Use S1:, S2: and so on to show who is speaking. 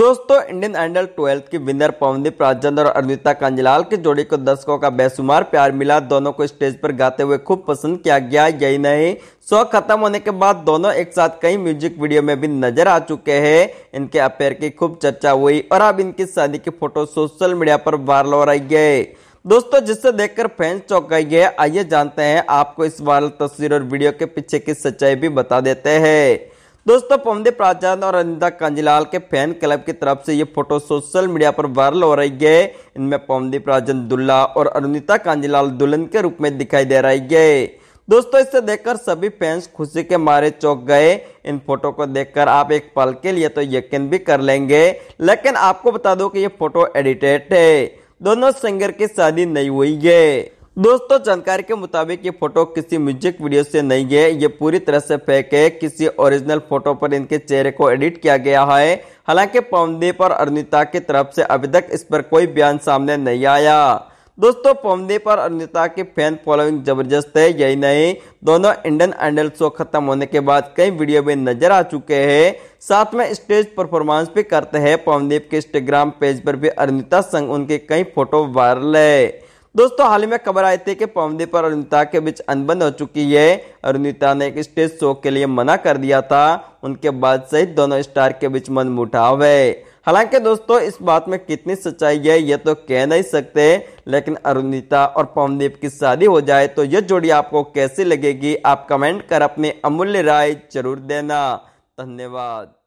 S1: दोस्तों Indian idol twelfth की winner Pawandeep Rajan और अर्निता कांजलाल की जोड़ी को दर्शकों का बेसुमार प्यार मिला दोनों को स्टेज पर गाते हुए खूब पसंद किया गया यही नहीं शो खत्म होने के बाद दोनों एक साथ कई म्यूजिक वीडियो में भी नजर आ चुके हैं इनके अफेयर की खूब चर्चा हुई और अब इनकी शादी की फोटो सोशल मीडिया पर वायरल हो रही है दोस्तों जिससे देखकर फैंस गई गए आइए जानते हैं आपको इस वायरल तस्वीर और वीडियो के पीछे की सच्चाई भी बता देते हैं दोस्तों पवनदे प्राचार्य और अनिता कांजीलाल के फैन क्लब की तरफ से ये फोटो सोशल मीडिया पर वायरल हो रही है इनमें पवनदीप राजन दुल्ला और अनिता कांजीलाल दुल्हन के रूप में दिखाई दे रही है दोस्तों इसे देखकर सभी फैंस खुशी के मारे चौक गए इन फोटो को देखकर आप एक पल के लिए तो यकीन भी कर लेंगे लेकिन आपको बता दो कि ये फोटो एडिटेड है दोनों सिंगर की शादी नहीं हुई है दोस्तों जानकारी के मुताबिक ये फोटो किसी म्यूजिक वीडियो से नहीं है ये पूरी तरह से फेक है किसी ओरिजिनल फोटो पर इनके चेहरे को एडिट किया गया है हालांकि पवनदीप और अरुणिता की तरफ से अभी तक इस पर कोई बयान सामने नहीं आया दोस्तों पवनदीप और अरुणिता की फैन फॉलोइंग जबरदस्त है यही नहीं दोनों इंडियन आइडल शो खत्म होने के बाद कई वीडियो में नजर आ चुके हैं साथ में स्टेज परफॉर्मेंस भी करते हैं पवनदीप के इंस्टाग्राम पेज पर भी अरुणिता संग उनके कई फोटो वायरल है दोस्तों हाल ही में खबर आई थी कि पवनदीप और अरुणिता के बीच अनबन हो चुकी है अरुणिता ने एक स्टेज शो के लिए मना कर दिया था उनके बाद से दोनों स्टार के बीच मन मुठाव है हालांकि दोस्तों इस बात में कितनी सच्चाई है ये तो कह नहीं सकते लेकिन अरुणिता और पवनदीप की शादी हो जाए तो ये जोड़ी आपको कैसी लगेगी आप कमेंट कर अपनी अमूल्य राय जरूर देना धन्यवाद